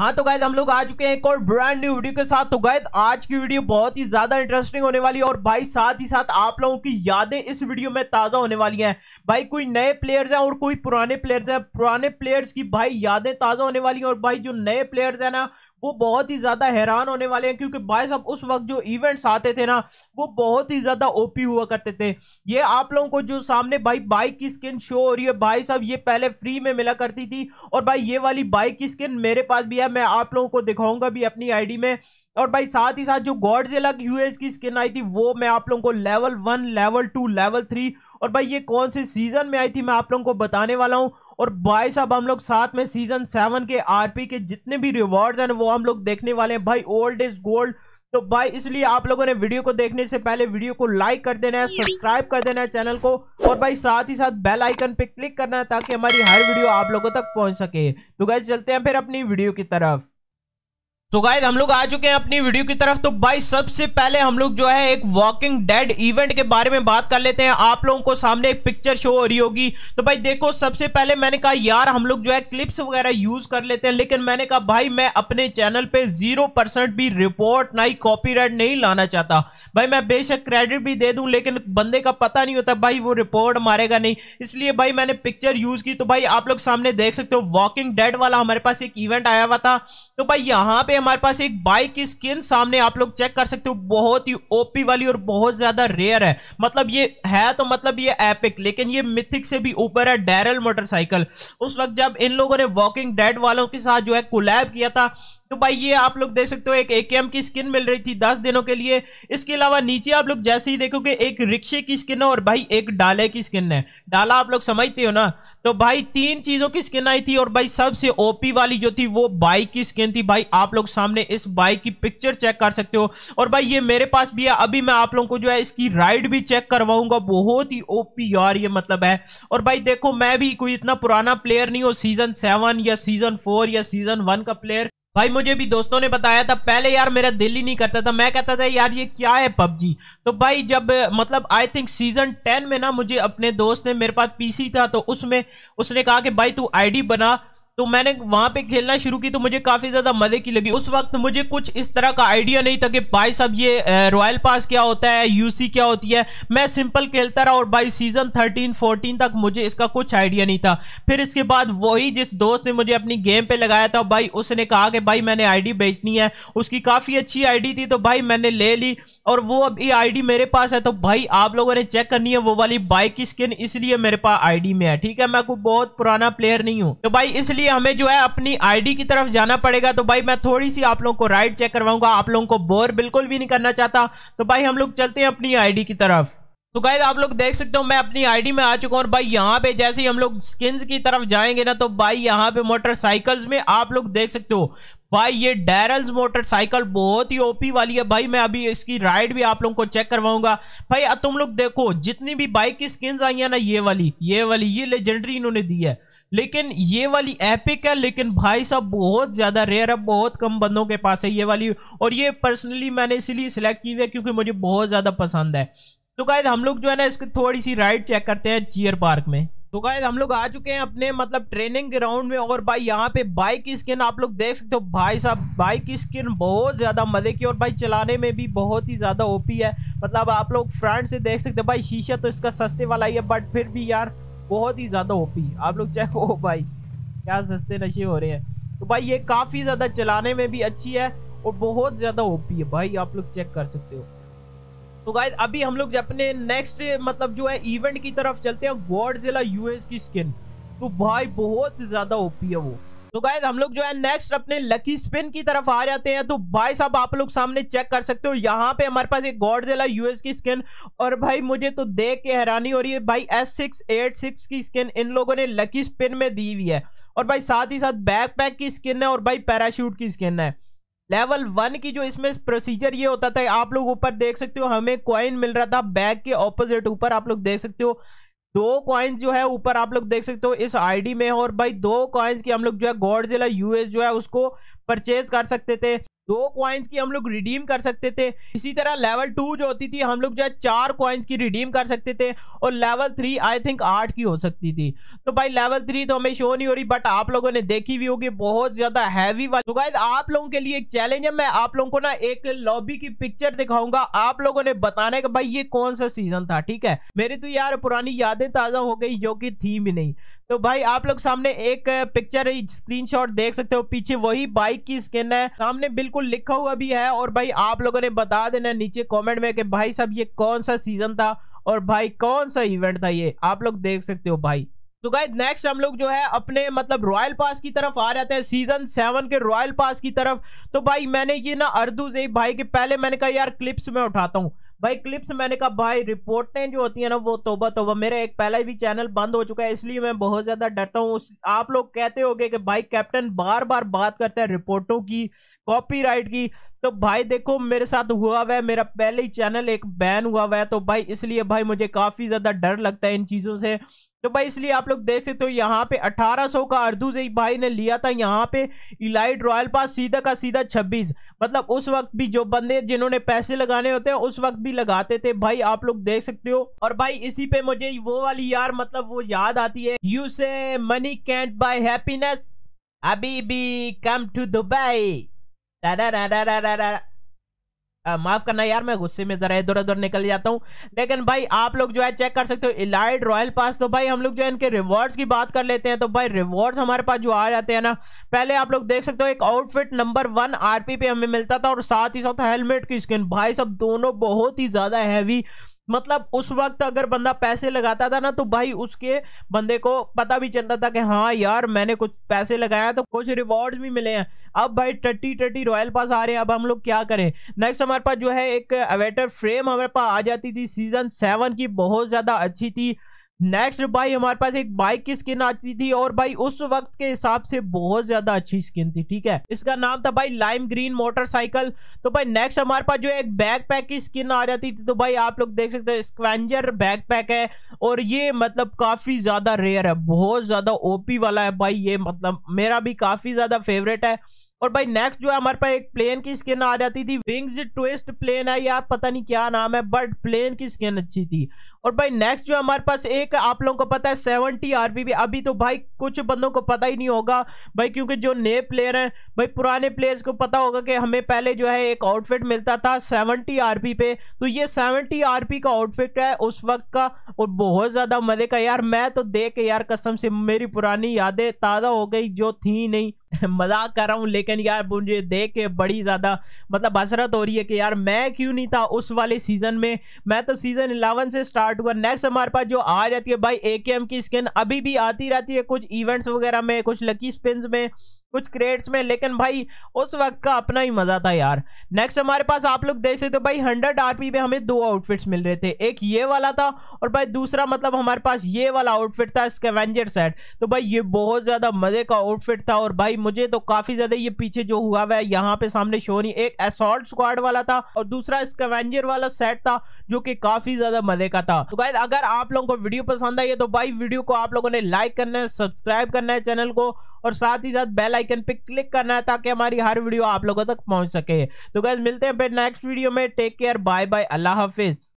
हाँ तो गायद हम लोग आ चुके हैं एक और ब्रांड न्यू वीडियो के साथ तो गायद आज की वीडियो बहुत ही ज्यादा इंटरेस्टिंग होने वाली है और भाई साथ ही साथ आप लोगों की यादें इस वीडियो में ताजा होने वाली हैं भाई कोई नए प्लेयर्स हैं और कोई पुराने प्लेयर्स हैं पुराने प्लेयर्स की भाई यादें ताजा होने वाली हैं और भाई जो नए प्लेयर्स हैं ना वो बहुत ही ज़्यादा हैरान होने वाले हैं क्योंकि भाई साहब उस वक्त जो इवेंट्स आते थे ना वो बहुत ही ज़्यादा ओपी हुआ करते थे ये आप लोगों को जो सामने भाई बाइक की स्किन शो हो रही है भाई साहब ये पहले फ्री में मिला करती थी और भाई ये वाली बाइक की स्किन मेरे पास भी है मैं आप लोगों को दिखाऊंगा भी अपनी आई में और भाई साथ ही साथ जो गॉडजिला यूएस की स्किन आई थी वो मैं आप लोगों को level one level two level three और भाई ये कौन से सीजन में आई थी मैं आप लोगों को बताने वाला हूँ और भाई साहब हम लोग साथ में सीजन सेवन के आरपी के जितने भी रिवॉर्ड हैं वो हम लोग देखने वाले हैं भाई ओल्ड इज गोल्ड तो भाई इसलिए आप लोगों ने वीडियो को देखने से पहले वीडियो को लाइक कर देना है सब्सक्राइब कर देना है चैनल को और भाई साथ ही साथ बेल आइकन पे क्लिक करना है ताकि हमारी हर वीडियो आप लोगों तक पहुंच सके तो गैस चलते हैं फिर अपनी वीडियो की तरफ तो गाइज हम लोग आ चुके हैं अपनी वीडियो की तरफ तो भाई सबसे पहले हम लोग जो है एक वॉकिंग डेड इवेंट के बारे में बात कर लेते हैं आप लोगों को सामने एक पिक्चर शो हो रही होगी तो भाई देखो सबसे पहले मैंने कहा यार हम लोग जो है क्लिप्स वगैरह यूज कर लेते हैं लेकिन मैंने कहा भाई मैं अपने चैनल पे जीरो परसेंट भी रिपोर्ट ना ही कॉपी नहीं लाना चाहता भाई मैं बेशक क्रेडिट भी दे दूँ लेकिन बंदे का पता नहीं होता भाई वो रिपोर्ट मारेगा नहीं इसलिए भाई मैंने पिक्चर यूज की तो भाई आप लोग सामने देख सकते हो वॉकिंग डेड वाला हमारे पास एक इवेंट आया हुआ था तो भाई यहाँ पे हमारे पास एक बाइक की स्किन सामने आप लोग चेक कर सकते हो बहुत ही ओपी वाली और बहुत ज्यादा रेयर है मतलब ये है तो मतलब ये एपिक लेकिन ये मिथिक से भी ऊपर है डैरल मोटरसाइकिल उस वक्त जब इन लोगों ने वॉकिंग डेड वालों के साथ जो है कोलैब किया था तो भाई ये आप लोग देख सकते हो एक एकेएम की स्किन मिल रही थी दस दिनों के लिए इसके अलावा नीचे आप लोग जैसे ही देखोगे एक रिक्शे की स्किन है और भाई एक डाले की स्किन है डाला आप लोग समझते हो ना तो भाई तीन चीज़ों की स्किन आई थी और भाई सबसे ओपी वाली जो थी वो बाइक की स्किन थी भाई आप लोग सामने इस बाइक की पिक्चर चेक कर सकते हो और भाई ये मेरे पास भी है अभी मैं आप लोगों को जो है इसकी राइड भी चेक करवाऊंगा बहुत ही ओपी यार ये मतलब है और भाई देखो मैं भी कोई इतना पुराना प्लेयर नहीं हूँ सीजन सेवन या सीजन फोर या सीजन वन का प्लेयर भाई मुझे भी दोस्तों ने बताया था पहले यार मेरा दिल ही नहीं करता था मैं कहता था यार ये क्या है पबजी तो भाई जब मतलब आई थिंक सीज़न टेन में ना मुझे अपने दोस्त ने मेरे पास पीसी था तो उसमें उसने कहा कि भाई तू आईडी बना तो मैंने वहां पे खेलना शुरू की तो मुझे काफी ज्यादा मजे की लगी उस वक्त मुझे कुछ इस तरह का आइडिया नहीं था कि भाई साहब ये रॉयल पास क्या होता है यूसी क्या होती है मैं सिंपल खेलता रहा और भाई सीजन थर्टीन फोर्टीन तक मुझे इसका कुछ आइडिया नहीं था फिर इसके बाद वही जिस दोस्त ने मुझे अपनी गेम पे लगाया था भाई उसने कहा कि भाई मैंने आई बेचनी है उसकी काफी अच्छी आई थी तो भाई मैंने ले ली और वो अभी आईडी मेरे पास है तो भाई आप लोगों ने चेक करनी है वो वाली बाइक की स्किन इसलिए मेरे पास आईडी में है ठीक है मैं कोई बहुत पुराना प्लेयर नहीं हूँ तो भाई इसलिए हमें जो है अपनी आईडी की तरफ जाना पड़ेगा तो भाई मैं थोड़ी सी आप लोगों को राइड चेक करवाऊंगा आप लोगों को बोर बिल्कुल भी नहीं करना चाहता तो भाई हम लोग चलते हैं अपनी आई की तरफ तो गाइज आप लोग देख सकते हो मैं अपनी आईडी में आ चुका हूँ और भाई यहाँ पे जैसे ही हम लोग स्किन्स की तरफ जाएंगे ना तो भाई यहाँ पे मोटरसाइकिल्स में आप लोग देख सकते हो भाई ये डैरल्स मोटरसाइकिल बहुत ही ओपी वाली है भाई मैं अभी इसकी राइड भी आप लोगों को चेक करवाऊंगा भाई अब तुम लोग देखो जितनी भी बाइक की स्किन्स आई है ना ये वाली ये वाली ये लेजेंडरी इन्होंने दी है लेकिन ये वाली एपिक है लेकिन भाई साहब बहुत ज़्यादा रेयर है बहुत कम बंदों के पास है ये वाली और ये पर्सनली मैंने इसीलिए सिलेक्ट की हुई है क्योंकि मुझे बहुत ज़्यादा पसंद है तो गायद हम लोग जो है ना इसकी थोड़ी सी राइड चेक करते हैं चीयर पार्क में तो गाइज हम लोग आ चुके हैं अपने मतलब ट्रेनिंग ग्राउंड में और भाई यहाँ पे बाइक की स्किन आप लोग देख सकते हो भाई साहब बाइक की स्किन बहुत ज़्यादा मज़े की और भाई चलाने में भी बहुत ही ज़्यादा ओपी है मतलब आप लोग फ्रंट से देख सकते हो भाई शीशा तो इसका सस्ते वाला ही है बट फिर भी यार बहुत ही ज़्यादा ओपी आप लोग चेक हो भाई क्या सस्ते नशे हो रहे हैं तो भाई ये काफ़ी ज़्यादा चलाने में भी अच्छी है और बहुत ज़्यादा ओपी है भाई आप लोग चेक कर सकते हो तो गाइज अभी हम लोग अपने नेक्स्ट मतलब जो है इवेंट की तरफ चलते हैं गॉड जिला यूएस की स्किन तो भाई बहुत ज्यादा ओपी है वो तो गाइज हम लोग जो है नेक्स्ट अपने लकी स्पिन की तरफ आ जाते हैं तो भाई साहब आप लोग सामने चेक कर सकते हो यहाँ पे हमारे पास एक गॉड जिला यूएस की स्किन और भाई मुझे तो देख के हैरानी हो रही है भाई एस सिक्स एट सिक्स की स्किन इन लोगों ने लकी स्पिन में दी हुई है और भाई साथ ही साथ बैकपैक की स्किन है और भाई पैराशूट की स्किन है लेवल वन की जो इसमें प्रोसीजर ये होता था आप लोग ऊपर देख सकते हो हमें कॉइन मिल रहा था बैग के ऑपोजिट ऊपर आप लोग देख सकते हो दो कॉइन्स जो है ऊपर आप लोग देख सकते हो इस आईडी में और भाई दो कॉइन्स की हम लोग जो है गॉडजिला यूएस जो है उसको परचेज कर सकते थे दो क्वाइंस की हम लोग रिडीम कर सकते थे इसी तरह लेवल टू जो होती थी हम लोग जो है चार क्वाइंस की रिडीम कर सकते थे और लेवल थ्री आई थिंक आठ की हो सकती थी तो भाई लेवल थ्री तो हमें शो नहीं हो रही बट आप लोगों ने देखी भी होगी बहुत ज्यादा हैवी वाली तो गाइज आप लोगों के लिए एक चैलेंज है मैं आप लोगों को ना एक लॉबी की पिक्चर दिखाऊंगा आप लोगों ने बताना है कि भाई ये कौन सा सीजन था ठीक है मेरी तो यार पुरानी यादें ताजा हो गई जो की थी भी नहीं तो भाई आप लोग सामने एक पिक्चर स्क्रीनशॉट देख सकते हो पीछे वही बाइक की स्किन है सामने बिल्कुल लिखा हुआ भी है और भाई आप लोगों ने बता देना नीचे कमेंट में कि भाई साहब ये कौन सा सीजन था और भाई कौन सा इवेंट था ये आप लोग देख सकते हो भाई तो गाइज नेक्स्ट हम लोग जो है अपने मतलब रॉयल पास की तरफ आ जाते हैं सीजन सेवन के रॉयल पास की तरफ तो भाई मैंने ये ना अर्दू से भाई के पहले मैंने कहा यार क्लिप्स में उठाता हूँ भाई क्लिप्स मैंने कहा भाई रिपोर्टें जो होती है ना वो तोबा तोबा मेरा एक पहला भी चैनल बंद हो चुका है इसलिए मैं बहुत ज़्यादा डरता हूँ आप लोग कहते हो कि भाई कैप्टन बार बार बात करते हैं रिपोर्टों की कॉपीराइट की तो भाई देखो मेरे साथ हुआ हुआ है मेरा पहले ही चैनल एक बैन हुआ हुआ है तो भाई इसलिए भाई मुझे काफ़ी ज़्यादा डर लगता है इन चीज़ों से तो भाई इसलिए आप लोग देख सकते हो यहाँ पे 1800 का अर्दू से भाई ने लिया था यहाँ पे इलाइट रॉयल पास सीधा का सीधा 26 मतलब उस वक्त भी जो बंदे जिन्होंने पैसे लगाने होते हैं उस वक्त भी लगाते थे भाई आप लोग देख सकते हो और भाई इसी पे मुझे वो वाली यार मतलब वो याद आती है यू से मनी कैंट बाई हैप्पीनेस अभी भी कम टू दुबई माफ करना यार मैं गुस्से में जरा इधर उधर निकल जाता हूँ लेकिन भाई आप लोग जो है चेक कर सकते हो इलाइड रॉयल पास तो भाई हम लोग जो है इनके रिवॉर्ड्स की बात कर लेते हैं तो भाई रिवॉर्ड्स हमारे पास जो आ जाते हैं ना पहले आप लोग देख सकते हो एक आउटफिट नंबर वन आरपी पे हमें मिलता था और साथ ही साथ हेलमेट की स्किन भाई सब दोनों बहुत ही ज्यादा हैवी मतलब उस वक्त अगर बंदा पैसे लगाता था ना तो भाई उसके बंदे को पता भी चलता था कि हाँ यार मैंने कुछ पैसे लगाया तो कुछ रिवॉर्ड्स भी मिले हैं अब भाई टट्टी टट्टी रॉयल पास आ रहे हैं अब हम लोग क्या करें नेक्स्ट हमारे पास जो है एक अवेटर फ्रेम हमारे पास आ जाती थी सीजन सेवन की बहुत ज़्यादा अच्छी थी नेक्स्ट भाई हमारे पास एक बाइक की स्किन आती थी और भाई उस वक्त के हिसाब से बहुत ज्यादा अच्छी स्किन थी ठीक है इसका नाम था भाई लाइम ग्रीन मोटरसाइकिल तो भाई नेक्स्ट हमारे पास जो एक बैकपैक की स्किन आ जाती थी तो भाई आप लोग देख सकते हो स्क्वेंजर बैकपैक है और ये मतलब काफी ज्यादा रेयर है बहुत ज्यादा ओपी वाला है भाई ये मतलब मेरा भी काफी ज्यादा फेवरेट है और भाई नेक्स्ट जो है हमारे पास एक प्लेन की स्किन आ जाती थी विंग्स ट्विस्ट प्लेन है या पता नहीं क्या नाम है बट प्लेन की स्किन अच्छी थी और भाई नेक्स्ट जो हमारे पास एक आप लोगों को पता है सेवनटी आर भी अभी तो भाई कुछ बंदों को पता ही नहीं होगा भाई क्योंकि जो नए प्लेयर हैं भाई पुराने प्लेयर्स को पता होगा कि हमें पहले जो है एक आउटफिट मिलता था सेवनटी पी पे तो ये सेवनटी पी का आउटफिट है उस वक्त का और बहुत ज़्यादा मज़े का यार मैं तो देख के यार कसम से मेरी पुरानी यादें ताज़ा हो गई जो थी नहीं मजाक कर रहा हूँ लेकिन यार मुझे देख के बड़ी ज़्यादा मतलब हसरत हो रही है कि यार मैं क्यों नहीं था उस वाले सीज़न में मैं तो सीज़न इलेवन से स्टार्ट हुआ नेक्स्ट हमारे पास जो आ जाती है भाई ए की स्किन अभी भी आती रहती है कुछ इवेंट्स वगैरह में कुछ लकी स्पिन में कुछ क्रेट्स में लेकिन भाई उस वक्त का अपना ही मजा था यार नेक्स्ट हमारे पास आप लोग देख सकते हो भाई हंड्रेड आरपी में हमें दो आउटफिट्स मिल रहे थे एक ये वाला था और भाई दूसरा मतलब हमारे पास ये वाला आउटफिट था स्केवेंजर सेट तो भाई ये बहुत ज्यादा मजे का आउटफिट था और भाई मुझे तो काफी ज्यादा ये पीछे जो हुआ हुआ है यहाँ पे सामने शो नहीं एक असॉल्ट स्क्वाड वाला था और दूसरा स्केवेंजर वाला सेट था जो कि काफी ज्यादा मजे का था तो भाई अगर आप लोगों को वीडियो पसंद आई है तो भाई वीडियो को आप लोगों ने लाइक करना है सब्सक्राइब करना है चैनल को और साथ ही साथ बेल आइकन पे क्लिक करना है ताकि हमारी हर वीडियो आप लोगों तक पहुंच सके तो गैस मिलते हैं फिर नेक्स्ट वीडियो में टेक केयर बाय बाय अल्लाह हाफिज़